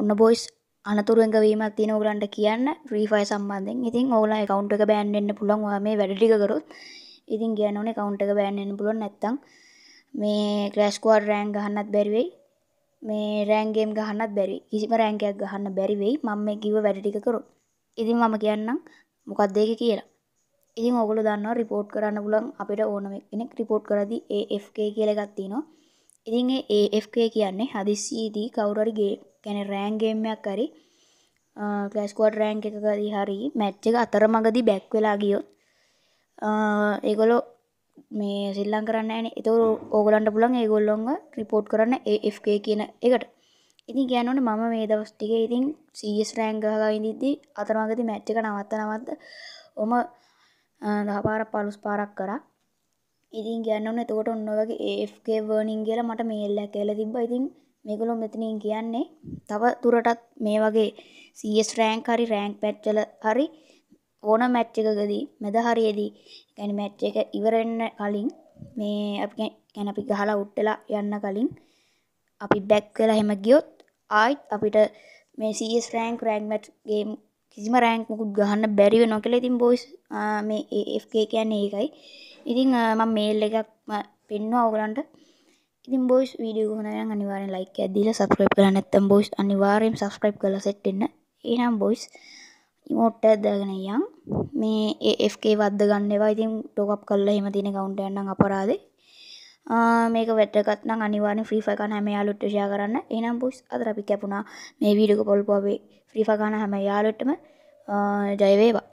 ඔන්න බොයිස් අනතුරුවග වීමක් තින ඔගලන්ට කියන්න ්‍රීෆයි සම්බන්ධෙන් ඉතින් ඕලා කවුන්ට එක බෑන්ඩෙන්න්න පුළන් මේ වැඩටිකරොත් ඉතින් කියනනේ කවුන්ට එක බෑන්ඩෙන් පුලොන් නැත්තං මේ ක්‍රස්කෝර් රෑන් ගහන්නත් බැරිවෙයි මේ රෑන්ගේම් ගහන්නත් බැරි කිසිම රෑංකයක් ගහන්න බැරිවෙයි මම කිව වැඩටිකරු ඉතින් මම කියන්නම් මොකක්දේක කියලා ඉතින් ඔගුල දන්න රිපෝට් කරන්න පුලන් අපිට ඕනම කෙනෙක් රිපෝට් කරදි ඒFK කියලගත්තිනවා ඉතින් ඒFK කියන්නේ හදිසිීදී කවුරරිගේ කැනෙ රෑන්ගේමයක් හරි කලස්කෝට් රෑන්ක එකකදී හරි මැච්ච එක අතර මඟදී බැක් වෙලා ගියොත් ඒගොලෝ මේ සිල්ලං කරන්න න එතවරු ඕගලන්ට පුළන් ඒගොල්ලොන්ව රිපෝට් කරන්න ඒFK කියන එකට ඉතින් ගැනට මම මේ දවස්ටික ඉතින් සීස් රෑංගහගයිදිදි අතරමගති මැට්ටික නවත්ත නවත්ත ඔම දහපාර පලුස් පාරක් කරා ඉතින් ගැන්නන එතකොට ඔන්නවගේ ඒFK වර්නිින් කියලා මට මේල්ල කියල තිබ්බ ඉතින් මේගොලො මෙතනින් කියන්නේ තව තුරටත් මේ වගේ සස් රෑන්ක් හරි රෑන්ක් පැච්චල හරි ඕන මැච්ච එකකදී මෙද හරියේදී ගැන මැච්ච එක ඉවරෙන්න කලින් මේ අපි ගැන අපි ගහලා උට්ටලා යන්න කලින් අපි බැක් වෙලා හෙම ගියොත් ආයිත් අපිට මේ සස් රෑන්ක් රෑන්ක් මැට් ගේම් කිසිම රෑන්ක් මුකුත් ගහන්න බැරිව නොකළ ඉතින් බොයිස් මේ ඒFK කියන්නේ ඒකයි ඉතිං මම මේල් එකක් පෙන්වා ඔගලන්ට ඉතින් බොයිස් වීඩියෝ හොඳ නම් අනිවාර්යෙන් ලයික් එකක් දීලා සබ්ස්ක්‍රයිබ් කරලා නැත්නම් බොයිස් අනිවාර්යෙන් සබ්ස්ක්‍රයිබ් කරලා සෙට් වෙන්න. එහෙනම් බොයිස් ඉමෝට් එකක් දාගෙන යන්. මේ AFK වද්ද ගන්න එපා. ඉතින් ටොප් අප් කරලා එහෙම තියෙන account එකක් නම් අපරාදේ. මේක වැටගත් නම් අනිවාර්යෙන් ෆ්‍රී ෆයර් ගන්න හැම යාළුවෙක්ට ෂෙයා කරන්න. එහෙනම් බොයිස් අද අපි කැපුණා මේ වීඩියෝ එක බලපුවා අපි ෆ්‍රී ෆයර් ගන්න හැම යාළුවෙක්ටම ජය වේවා.